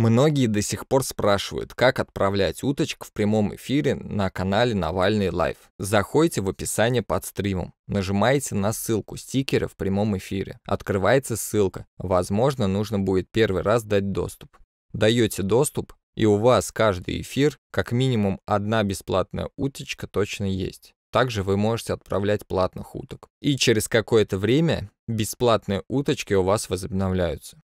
Многие до сих пор спрашивают, как отправлять уточек в прямом эфире на канале Навальный Лайв. Заходите в описание под стримом, нажимаете на ссылку стикера в прямом эфире, открывается ссылка, возможно, нужно будет первый раз дать доступ. Даете доступ, и у вас каждый эфир, как минимум одна бесплатная уточка точно есть. Также вы можете отправлять платных уток. И через какое-то время бесплатные уточки у вас возобновляются.